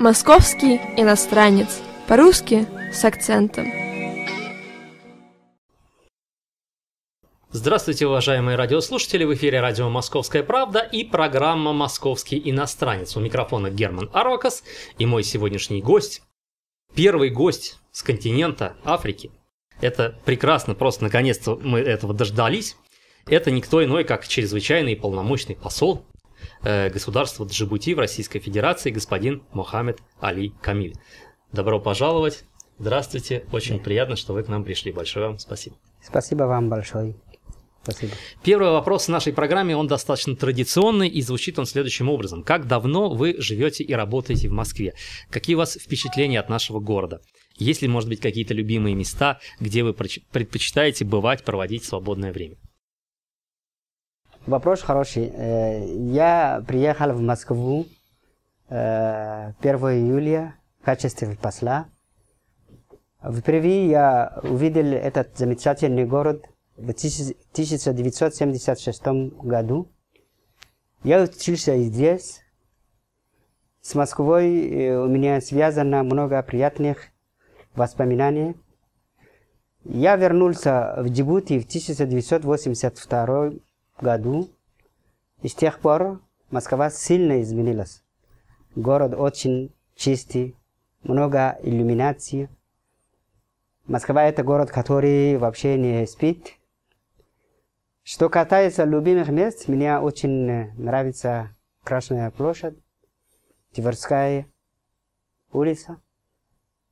Московский иностранец. По-русски с акцентом. Здравствуйте, уважаемые радиослушатели! В эфире радио «Московская правда» и программа «Московский иностранец». У микрофона Герман Арвакас и мой сегодняшний гость, первый гость с континента Африки. Это прекрасно, просто наконец-то мы этого дождались. Это никто иной, как чрезвычайный полномочный посол Э, государства Джибути в Российской Федерации господин Мохаммед Али Камиль. Добро пожаловать. Здравствуйте. Очень да. приятно, что вы к нам пришли. Большое вам спасибо. Спасибо вам большое. Спасибо. Первый вопрос в нашей программе, он достаточно традиционный и звучит он следующим образом. Как давно вы живете и работаете в Москве? Какие у вас впечатления от нашего города? Есть ли, может быть, какие-то любимые места, где вы предпочитаете бывать, проводить свободное время? Вопрос хороший. Э, я приехал в Москву 1 э, июля в качестве посла. Впервые я увидел этот замечательный город в 1976 году. Я учился здесь. С Москвой э, у меня связано много приятных воспоминаний. Я вернулся в Дjibouti в 1982 году с тех пор Москва сильно изменилась. Город очень чистый, много иллюминации. Москва – это город, который вообще не спит. Что касается любимых мест, мне очень нравится Красная площадь, Тверская улица,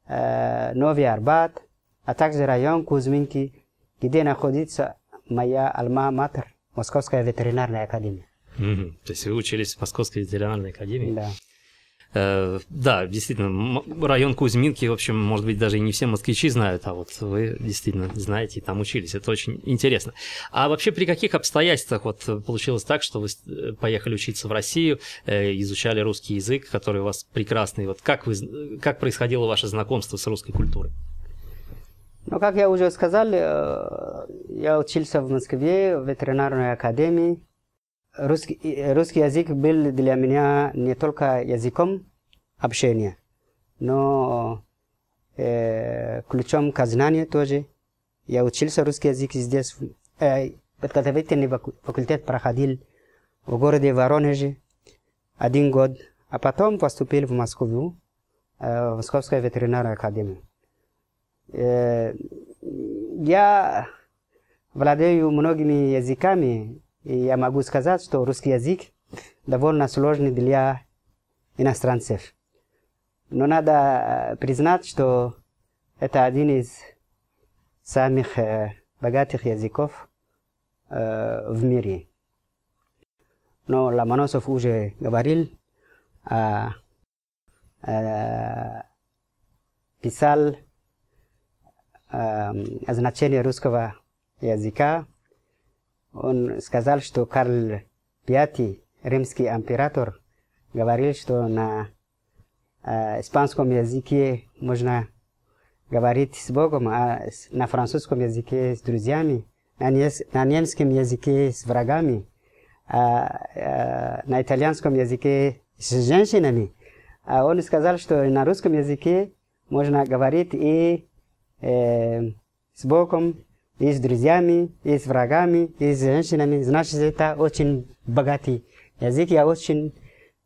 э, Новый Арбат, а также район Кузьминки, где находится моя Алма-Матер – Московская ветеринарная академия. Mm-hmm. То есть вы учились в Московской ветеринарной академии? Да. Э, да, действительно, район Кузьминки, в общем, может быть, даже и не все москвичи знают, а вот вы действительно знаете и там учились. Это очень интересно. А вообще при каких обстоятельствах вот получилось так, что вы э, поехали учиться в Россию, э, изучали русский язык, который у вас прекрасный? Вот как, вы, э, как происходило ваше знакомство с русской культурой? Но, как я уже сказал, э, я учился в Москве, в ветеринарной академии. Русский, э, русский язык был для меня не только языком общения, но э, ключом к знанию тоже. Я учился русский язык здесь. Э, подготовительный факультет проходил в городе Воронеже один год, а потом поступил в Москву, э, в Московскую ветеринарную академию. Э, я владею многими языками, и я могу сказать, что русский язык довольно сложный для иностранцев. Но надо э, признать, что это один из самых э, богатых языков в мире. Но Ломоносов уже говорил, а, писал э, значение русского языка, он сказал, что Карл V, римский император, говорил, что на э, испанском языке можно говорить с Богом, а на французском языке с друзьями, на, немецком языке с врагами, а, а, на итальянском языке с женщинами. А он сказал, что на русском языке можно говорить и э, с Богом, и с друзьями, и с врагами, и с женщинами. Значит, это очень богатый язык. Я очень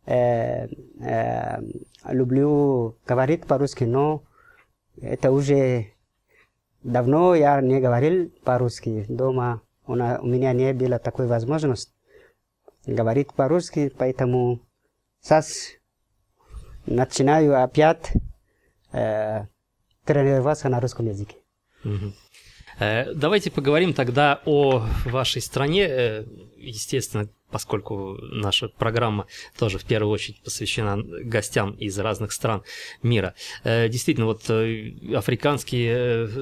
э, э, люблю говорить по-русски, но это уже давно я не говорил по-русски. Дома у, на, у меня не было такой возможности говорить по-русски, поэтому сейчас начинаю опять э, тренироваться на русском языке. Э, давайте поговорим тогда о вашей стране. Э, естественно, поскольку наша программа тоже в первую очередь посвящена гостям из разных стран мира. Э, действительно, вот э, африканские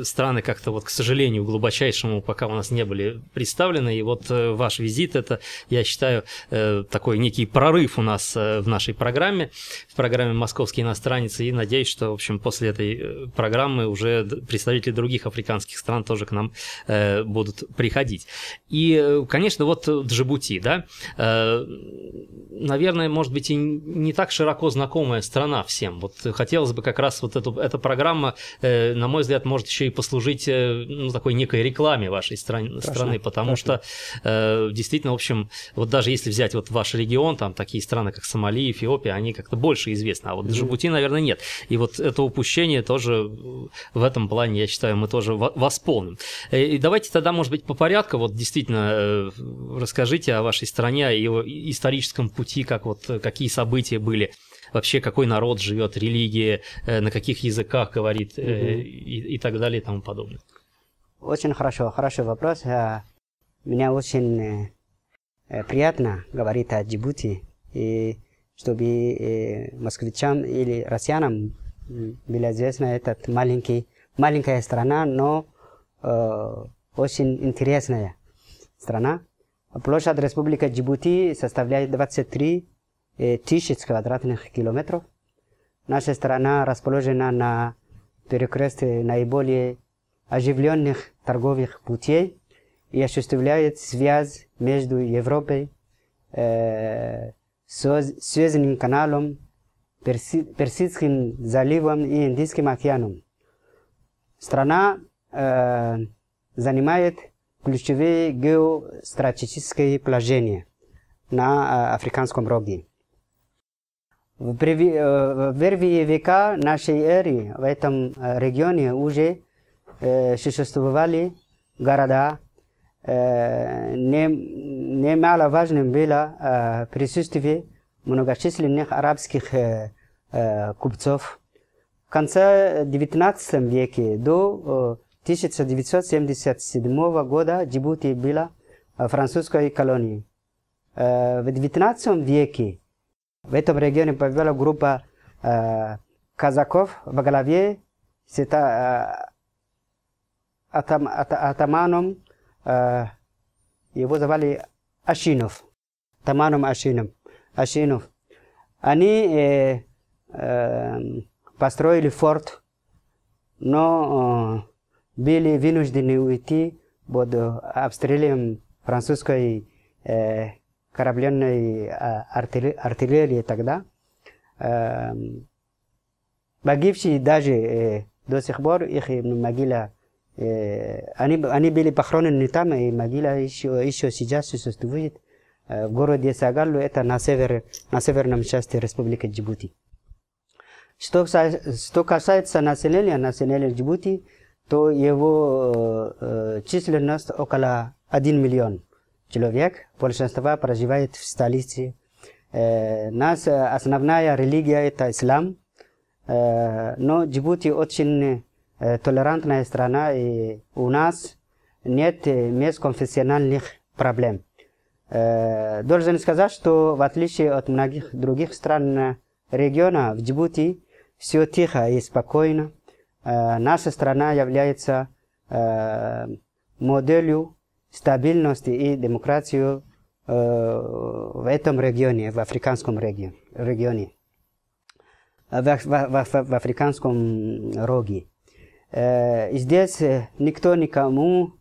э, страны как-то вот, к сожалению, глубочайшему пока у нас не были представлены, и вот ваш визит это, я считаю, такой некий прорыв у нас в нашей программе, в программе «Московский иностранец», и надеюсь, что, в общем, после этой программы уже представители других африканских стран тоже к нам будут приходить. И, конечно, вот Джибути, да, Э, наверное, может быть, и не так широко знакомая страна всем. Вот хотелось бы как раз вот эту, эта программа, э, на мой взгляд, может еще и послужить э, ну, такой некой рекламе вашей стран, страны, потому страшно. что действительно, в общем, вот даже если взять вот ваш регион, там такие страны, как Сомали, Эфиопия, они как-то больше известны, а вот mm-hmm. Джибути, наверное, нет. И вот это упущение тоже в этом плане, я считаю, мы тоже восполним. И давайте тогда, может быть, по порядку, вот действительно, расскажите о вашей стране, стране, о его историческом пути, как вот, какие события были, вообще какой народ живет, религия, э, на каких языках говорит угу. и, и так далее и тому подобное. Очень хорошо, хороший вопрос. Э, меня очень приятно говорить о Джибути, и чтобы москвичам или россиянам была известна эта маленькая страна, но очень интересная страна. Площадь Республики Джибути составляет 23 тысяч квадратных километров. Наша страна расположена на перекрестке наиболее оживленных торговых путей и осуществляет связь между Европой, э, Суэзным каналом, Перси, Персидским заливом и Индийским океаном. Страна э, занимает ключове геостратегическо положение на африканском роге. В первые века нашей эры в этом регионе уже существовали города. Немало важным было присутствие многочисленных арабских купцов. В конце XIX веке до 1977 года Джибути была э, французской колонией. Э, в XIX веке в этом регионе появилась группа э, казаков во главе с атаманом, его звали Ашинов, атаманом Ашинов. Ашинов. Они построили форт, но были вынуждены уйти под э, обстрелом французской э, корабленной э, артиллерии, тогда. Э, погибшие даже э, до сих пор их могила, э, они, они были похоронены там, и могила еще, еще сейчас существует э, в городе Сагалу, это на, север, на северном части республики Джибути. Что, что касается населения, население Джибути – то его э, численность около 1 миллион человек. Большинство проживает в столице. Э, нас основная религия это ислам, э, но Джибути очень э, толерантная страна, и у нас нет межконфессиональных проблем. Э, должен сказать, что в отличие от многих других стран региона, в Джибути все тихо и спокойно. Э, наша страна является э, моделью стабильности и демократии э, в этом регионе, в африканском регионе. в, африканском роге. Здесь никто никому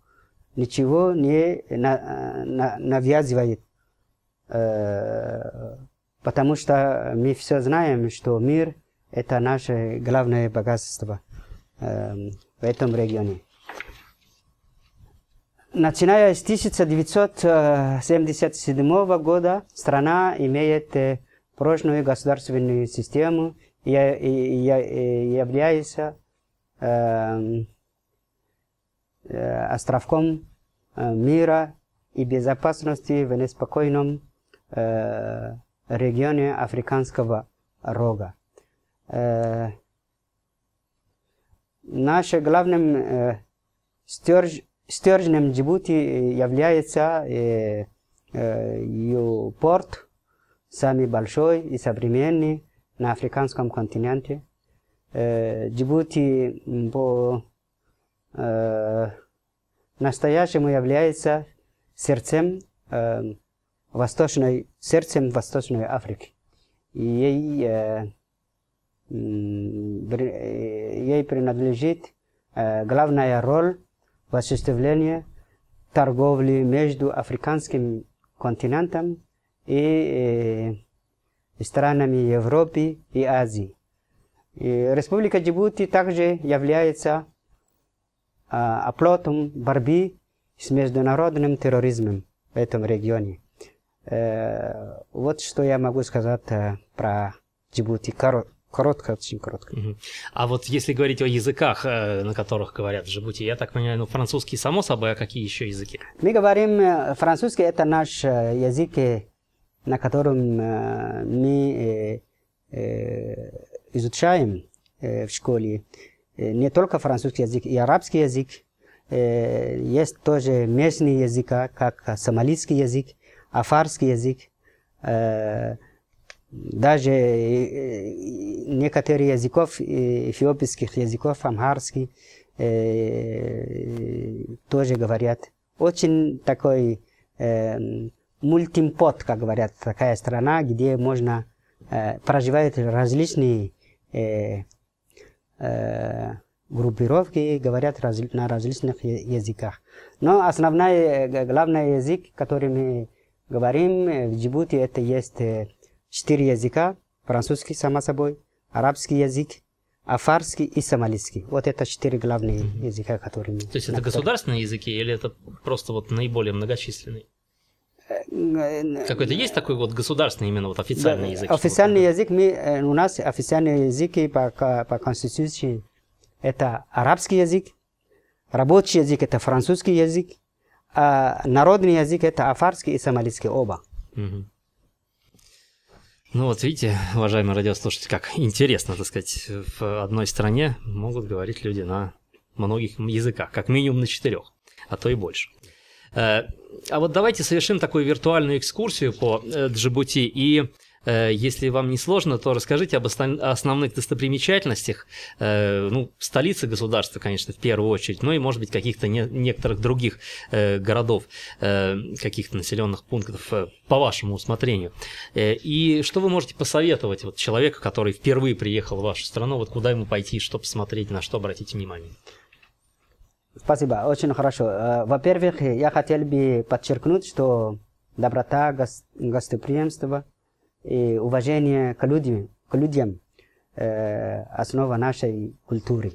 ничего не на, на, навязывает, потому что мы все знаем, что мир – это наше главное богатство – Эм, в этом регионе. Начиная с 1977 э, года страна имеет э, прочную государственную систему и, является эм, э, островком мира и безопасности в неспокойном регионе Африканского рога. Наш главным э, стержнем стержнем Джибути является э, э, ее порт, самый большой и современный на африканском континенте. Э, Джибути по э, настоящему является сердцем э, восточной, сердцем Восточной Африки. И ей э, Э, ей принадлежит э, главная роль в осуществлении торговли между африканским континентом и э, странами Европы и Азии. И Республика Джибути также является оплотом борьбы с международным терроризмом в этом регионе. Вот что я могу сказать про Дjibouti. Коротко, очень коротко. А вот если говорить о языках, э, на которых говорят в Джибути, я так понимаю, ну французский само собой, а какие еще языки? Мы говорим, э, французский это наш э, язык, на котором мы изучаем в школе. Не только французский язык, и арабский язык. Есть тоже местные языка, как сомалийский язык, афарский язык. Даже э, э, некоторые языков, э, эфиопских языков, амхарский, тоже говорят. Очень такой эм, мультимпот, как говорят, такая страна, где можно проживают различные группировки говорят раз, на различных языках. Но основной, главный язык, которым мы говорим в Джибути, это есть Четыре языка, французский, само собой, арабский язык, а фарский и сомалийский. Вот это четыре главные mm-hmm. языка, которые... То есть это государственные языки или это просто вот наиболее многочисленные? Э, э, Какой-то есть такой вот государственный именно вот официальный да, язык? Официальный язык, мы, э, у нас официальные языки по, по конституции это арабский язык, рабочий язык это французский язык, а народный язык это афарский и сомалийский оба. Угу. Ну вот видите, уважаемые радиослушатели, как интересно, так сказать, в одной стране могут говорить люди на многих языках, как минимум на четырех, а то и больше. Э, а вот давайте совершим такую виртуальную экскурсию по э, Джибути и Э, если вам не сложно, то расскажите об основных достопримечательностях, э, ну, столицы государства, конечно, в первую очередь, ну и, может быть, каких-то не, некоторых других э, городов, каких-то населенных пунктов, по вашему усмотрению. И что вы можете посоветовать вот человеку, который впервые приехал в вашу страну, вот куда ему пойти, что посмотреть, на что обратить внимание? Спасибо, очень хорошо. Во-первых, я хотел бы подчеркнуть, что доброта, гостеприимство – и уважение к людям, к людям э, основа нашей культуры.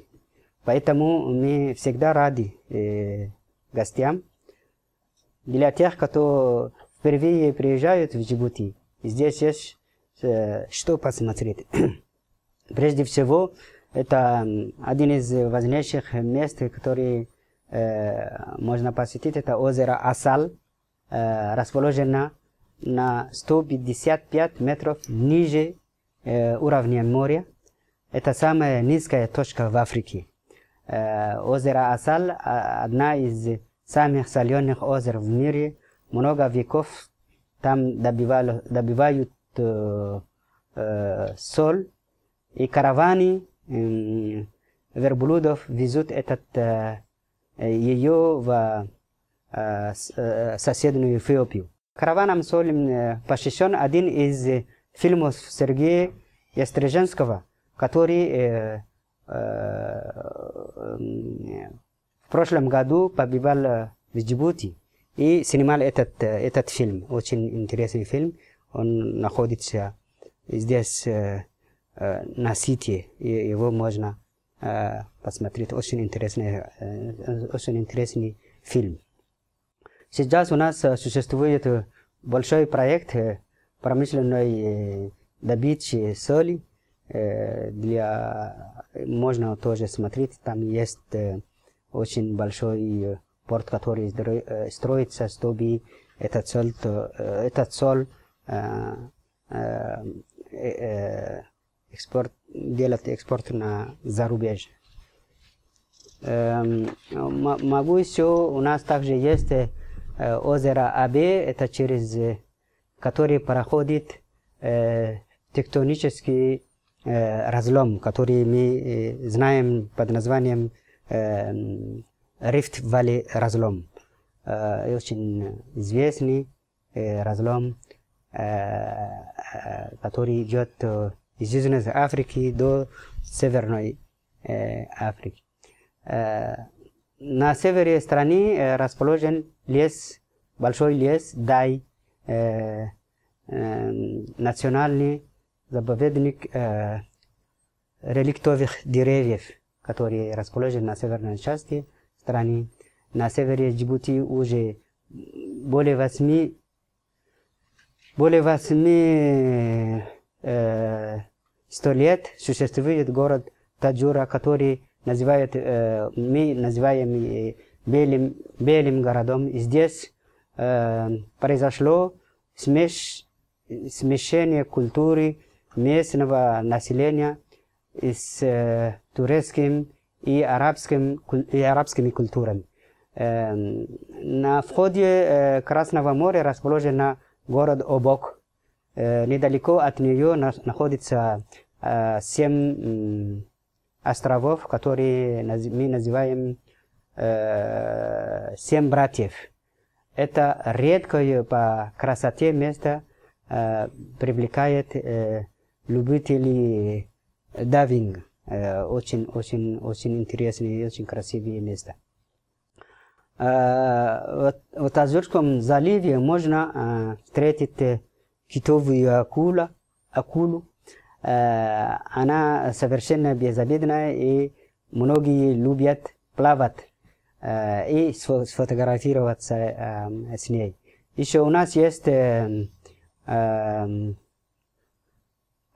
Поэтому мы всегда рады э, гостям. Для тех, кто впервые приезжают в Джибути, здесь есть э, что посмотреть. Прежде всего, это один из важнейших мест, которые э, можно посетить. Это озеро Асал, э, расположено на 155 метров ниже э, уровня моря. Это самая низкая точка в Африке. Э, озеро Асал а, – одна из самых соленых озер в мире. Много веков там добивали, добивают э, э, соль, и караваны э, верблюдов везут этот, э, э ее в э, э, соседнюю Эфиопию. Караваном соль э, посвящен один из э, фильмов Сергея Ястреженского, который э, э, в прошлом году побывал э, в Джибути и снимал этот, этот фильм. Очень интересный фильм. Он находится здесь э, на сети, и его можно посмотреть. Очень интересный, очень интересный фильм. Сейчас у нас э, существует э, большой проект э, промышленной добычи соли. Для... Можно тоже смотреть, там есть очень большой порт, который строится, чтобы этот соль, этот соль экспорт, делать экспорт на зарубежье. Эм, могу еще, у нас также есть Э, озеро Абе, это через э, который проходит э, тектонический э, разлом, который мы э, знаем под названием э, Рифт Вали разлом. Э, очень известный э, разлом, э, э который идет из Южной Африки до Северной э, Африки. Э, на севере страны э, расположен лес, большой лес, дай э, э, национальный заповедник э, реликтовых деревьев, которые расположены на северной части страны. На севере Джибути уже более восьми более восьми э, сто лет существует город Таджура, который называют, э, мы называем э, Белым, Белым городом. Здесь э, произошло смеш, смешение культуры местного населения с э, турецким и, арабским, и арабскими культурами. Э, на входе э, Красного моря расположен город Обок. Э, недалеко от нее на, находится э, семь э, островов, которые наз, мы называем э, семь братьев. Это редкое по красоте место э, привлекает э, любителей дайвинга. Э, очень, очень, очень интересные и очень красивые места. Э, в, в Тазурском заливе можно э, встретить э, китовую акула, акулу. Э, она совершенно безобидная и многие любят плавать Э, и сфотографироваться э, с ней. Еще у нас есть э,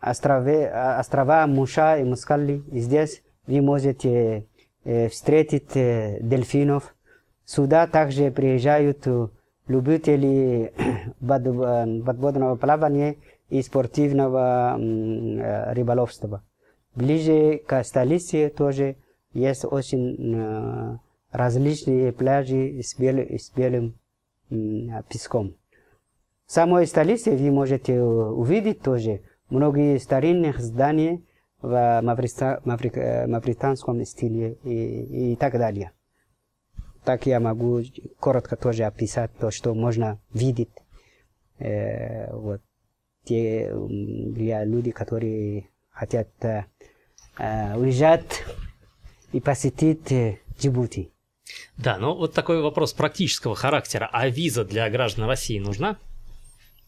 острова, острова Муша и Мускалли. Здесь вы можете встретить дельфинов. Сюда также приезжают любители подводного плавания и спортивного рыболовства. Ближе к столице тоже есть очень различные пляжи с, бел, с белым песком. В самой столице вы можете э, увидеть тоже многие старинных зданий в э, маврита, маври, э, мавританском стиле и, и так далее. Так я могу коротко тоже описать то, что можно видеть. Э, вот те для людей, которые хотят э, уезжать и посетить Джибути. Да, ну вот такой вопрос практического характера. А виза для граждан России нужна?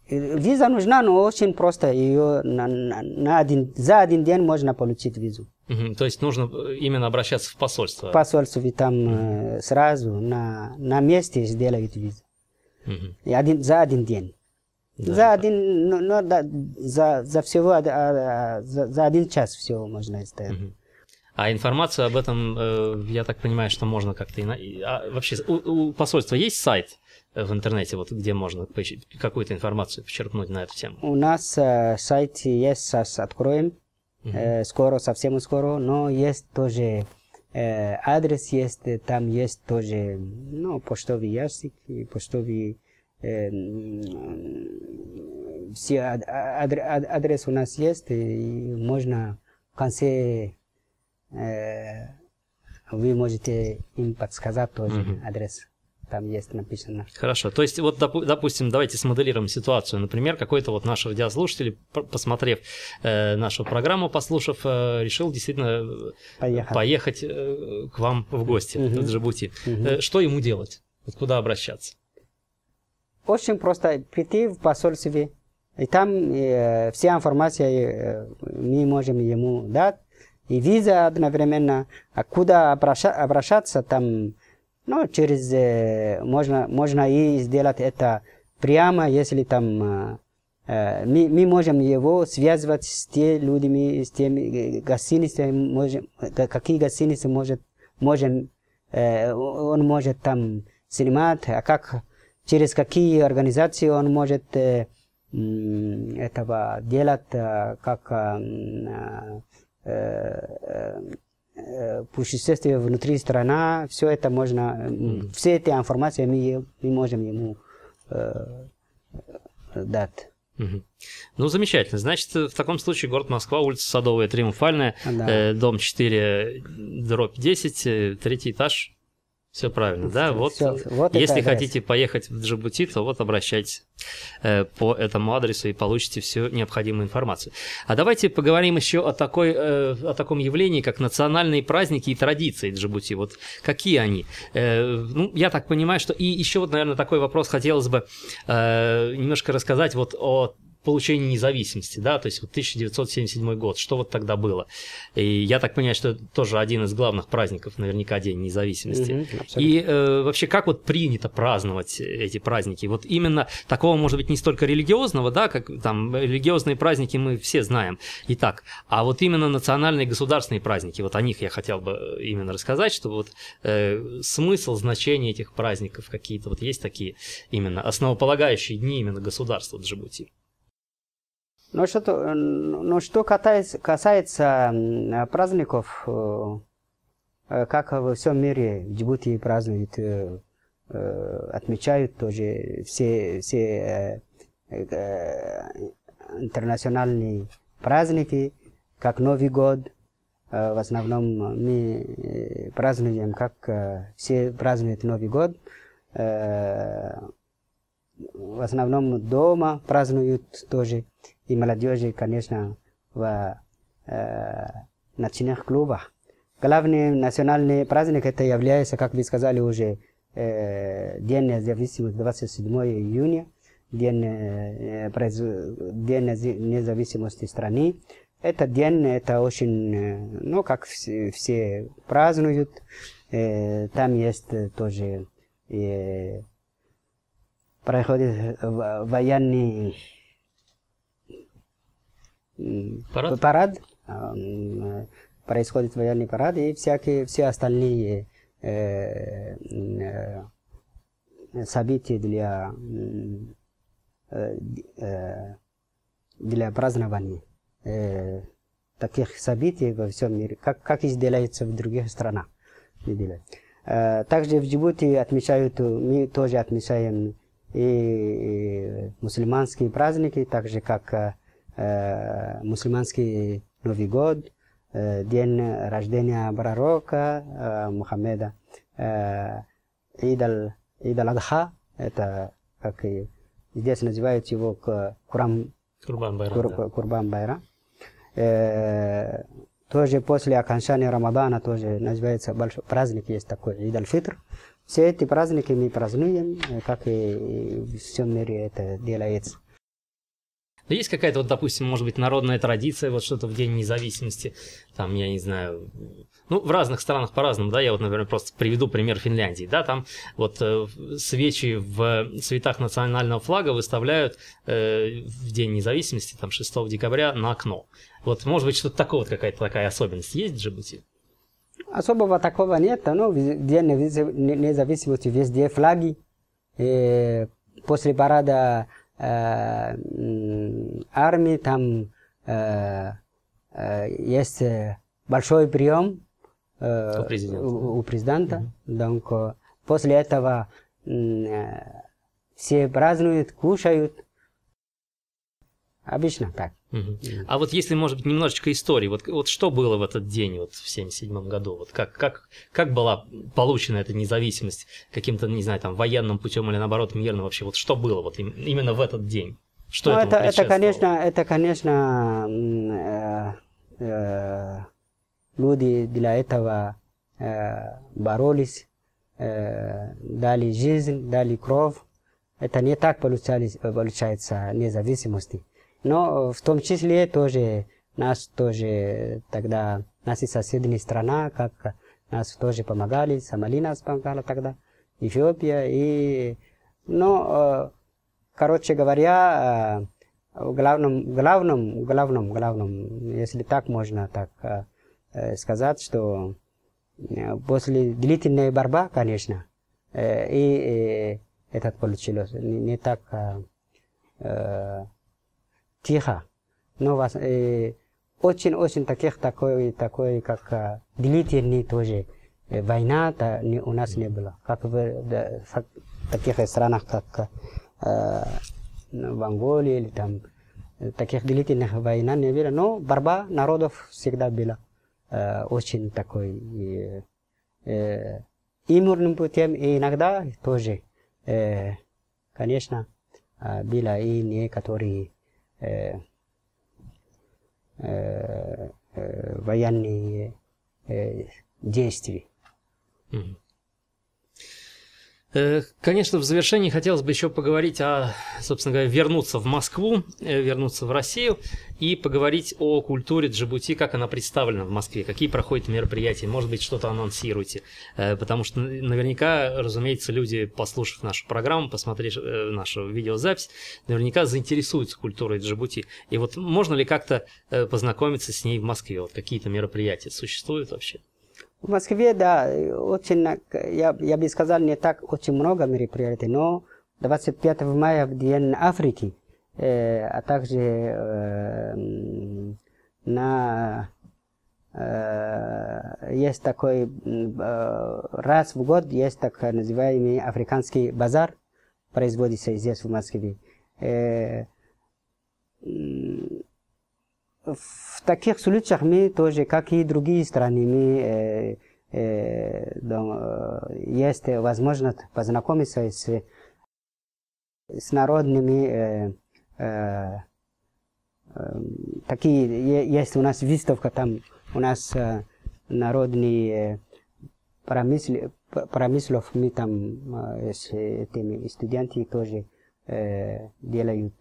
Виза нужна, но очень просто. Ее на, на, на один, за один день можно получить визу. Угу, то есть нужно э, именно обращаться в посольство? В посольство, и там угу. сразу на, на месте сделают визу. Угу. И один, за один день. Да, за один, но ну, ну, да, за, за всего, а, а, за, за один час всего можно сделать. Угу. А информацию об этом, э, я так понимаю, что можно как-то... Ино... А вообще, у, у посольства есть сайт э, в интернете, вот где можно какую-то информацию почерпнуть на эту тему? У нас э, сайт есть, сейчас откроем. Э, скоро, совсем скоро. Но есть тоже э, адрес, есть, э, там есть тоже ну, почтовый ящик, почтовый все а, а, адрес у нас есть, и можно в конце Э, вы можете им подсказать тоже угу. адрес. Там есть написано. Хорошо. То есть, вот, допу- допустим, давайте смоделируем ситуацию. Например, какой-то вот наш радиослушатель, посмотрев э, нашу программу, послушав, э, решил действительно э, поехать, поехать э, к вам в гости угу. в Джибути. Угу. Э, что ему делать? Вот куда обращаться? Очень просто прийти в посольстве, и там э, вся информация э, мы можем ему дать и виза одновременно, а куда обращаться там, ну, через, э, можно, можно и сделать это прямо, если там э, э мы, мы можем его связывать с теми людьми, с теми э, гостиницами, можем, какие гостиницы может, можем, э, он может там снимать, а как, через какие организации он может э, этого делать, э, как Э, э, путешествие внутри страны, все это можно, mm. все эти информации мы, мы можем ему э, э дать. Ну, замечательно. Значит, в таком случае город Москва, улица Садовая, Триумфальная, да. э, дом 4, дробь 10, третий этаж. Все правильно, да? Вот, Все, вот если хотите поехать в Джибути, то вот обращайтесь э, по этому адресу и получите всю необходимую информацию. А давайте поговорим еще о, такой, э, о таком явлении, как национальные праздники и традиции Джибути. Вот какие они? Э, ну, я так понимаю, что... И еще вот, наверное, такой вопрос хотелось бы э, немножко рассказать вот о получения независимости, да, то есть вот 1977 год, что вот тогда было. И я так понимаю, что это тоже один из главных праздников, наверняка День независимости. Угу, и э, вообще, как вот принято праздновать эти праздники? Вот именно такого, может быть, не столько религиозного, да, как там религиозные праздники мы все знаем Итак, а вот именно национальные государственные праздники, вот о них я хотел бы э, именно рассказать, что вот э, смысл, значение этих праздников какие-то, вот есть такие именно основополагающие дни именно государства Джибути. Но что, но что касается, касается праздников, э, э, как во всем мире в Дjibouti празднуют, э, отмечают тоже все, все интернациональные праздники, как Новый год. В основном мы празднуем, как все празднуют Новый год. В основном дома празднуют тоже и молодежи, конечно, в э, ночных клубах. Главный национальный праздник это является, как вы сказали уже, э, День независимости 27 июня, День, э, произ... день независимости страны. Это день это очень, э, ну, как все, все празднуют. Э, там есть тоже э, проходят э, военные парад? парад а, происходит военный парад и всякие все остальные э, э, события для э, для празднования таких событий во всем мире, как как и делается в других странах. также в Джибути отмечают, мы тоже отмечаем и, и мусульманские праздники, так же как Э, мусульманский Новый год, э, день рождения пророка э, Мухаммеда, Идал аль Ид адха это как и здесь называют его Курам, Курбан Байра. Кур, да. Курбан Байра. Э, тоже после окончания Рамадана тоже называется большой праздник есть такой Ид аль-Фитр. Все эти праздники мы празднуем, как и во всем мире это делается. Есть какая-то, вот, допустим, может быть, народная традиция, вот что-то в День независимости, там, я не знаю, ну, в разных странах по-разному, да, я вот, например, просто приведу пример Финляндии, да, там вот э, свечи в цветах национального флага выставляют э, в День независимости, там, 6 декабря на окно. Вот, может быть, что-то такое, вот какая-то такая особенность есть в Джибути? Особого такого нет, но в День независимости везде флаги, э, после парада Э, армии, там э, э, есть большой прием у президента. У, у Mm-hmm. после этого все празднуют, кушают. Обычно так. А вот если, может быть, немножечко истории, вот, вот что было в этот день, вот в 1977 году, вот как, как, как была получена эта независимость каким-то, не знаю, там, военным путем или наоборот мирным вообще, вот что было вот именно в этот день? Что ну, это, это, конечно, это, конечно, э, э, люди для этого э, боролись, э, дали жизнь, дали кровь. Это не так получается, получается независимости. Но э, в том числе тоже нас тоже тогда, нас и соседняя страна, как нас тоже помогали, Сомали нас помогала тогда, Эфиопия. И, но, ну, э, короче говоря, э, в главном, главном, главном, главном, если так можно так сказать, что после длительной борьбы, конечно, и, и этот получилось не, не так тихо. Но вас, э, очень-очень таких такой, такой, как э, длительный тоже э, война -то не, у нас не было. Как в да, таких странах, как э, ну, в Анголе или там э, таких длительных войн не было. Но борьба народов всегда была э, очень такой э, и мирным путем, и иногда тоже, э, конечно, э, было и некоторые Э, э, э, военные действия. Э, конечно, в завершении хотелось бы еще поговорить о, собственно говоря, вернуться в Москву, э, вернуться в Россию и поговорить о культуре Джибути, как она представлена в Москве, какие проходят мероприятия, может быть, что-то анонсируйте, э, потому что наверняка, разумеется, люди, послушав нашу программу, посмотрев нашу видеозапись, наверняка заинтересуются культурой Джибути. И вот можно ли как-то познакомиться с ней в Москве? Вот какие-то мероприятия существуют вообще? В Москве, да, очень, я, я бы сказал, не так очень много мероприятий, но 25 мая в День Африки, э, а также э, на э, есть такой э, раз в год есть так называемый африканский базар, производится здесь в Москве. Э, в таких случаях мы тоже, как и другие страны, мы, э, э, да, есть возможность познакомиться с, с народными э, э, такие есть у нас выставка там у нас э, народный э, промыслов мы там э, с этими студенты тоже э, делают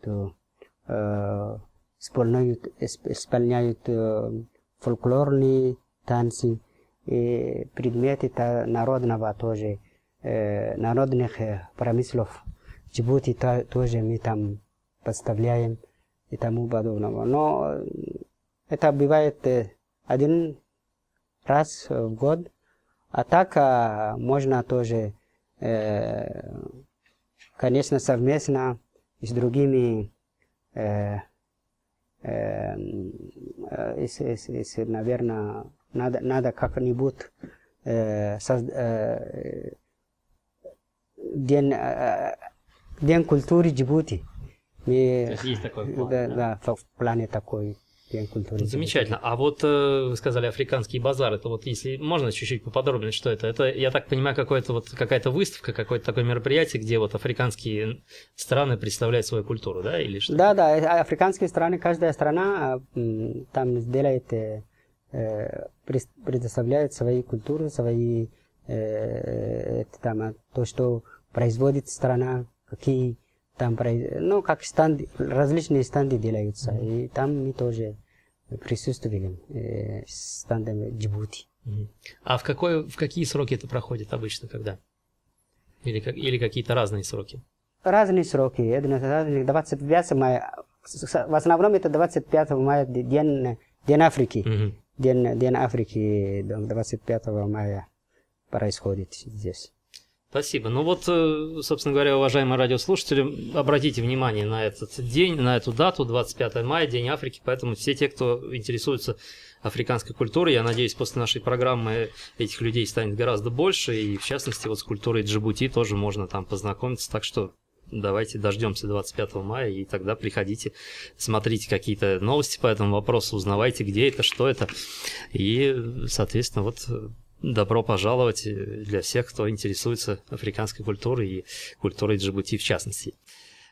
э, исполняют, исполняют э, фольклорные танцы и предметы народного тоже, э, народных э, промыслов. Джибути тоже мы там поставляем и тому подобного. Но это бывает один раз в год. А так можно тоже, конечно, совместно с другими Эм, э, если, наверное, надо, надо как-нибудь э, э, день, день культуры Джибути. Мы, То есть такой план, да, да, да, плане такой культуре Замечательно. А вот э, вы сказали африканский базар. это вот если можно чуть-чуть поподробнее, что это? Это, я так понимаю, какое-то вот какая-то выставка, какое-то такое мероприятие, где вот африканские страны представляют свою культуру, да, или что? Да, да, э, а африканские страны, каждая страна э, там делает, предоставляет свои культуры, свои это, там, а, то, что производит страна, какие там, ну, как станд, различные станды делаются, mm -hmm. и там мы тоже присутствовали э, стандами Джибути. Mm -hmm. А в, какой, в какие сроки это проходит обычно, когда? Или, как, или какие-то разные сроки? Разные сроки. 25 мая. В основном это 25 мая День, день Африки. Mm -hmm. день, день Африки 25 мая происходит здесь. Спасибо. Ну вот, э, собственно говоря, уважаемые радиослушатели, обратите внимание на этот день, на эту дату, 25 мая, День Африки, поэтому все те, кто интересуется африканской культурой, я надеюсь, после нашей программы этих людей станет гораздо больше, и в частности вот с культурой Джибути тоже можно там познакомиться, так что давайте дождемся 25 мая, и тогда приходите, смотрите какие-то новости по этому вопросу, узнавайте, где это, что это, и, соответственно, вот добро пожаловать э, для всех, кто интересуется африканской культурой и культурой Джибути в частности.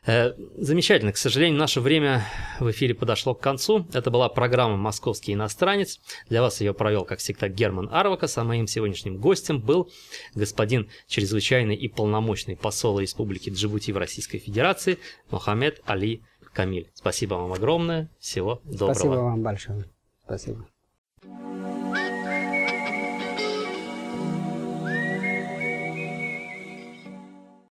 Э, замечательно. К сожалению, наше время в эфире подошло к концу. Это была программа «Московский иностранец». Для вас ее провел, как всегда, Герман Арвакас, а моим сегодняшним гостем был господин чрезвычайный и полномочный посол Республики Джибути в Российской Федерации Мохаммед Али Камиль. Спасибо вам огромное. Всего доброго. Спасибо вам большое. Спасибо.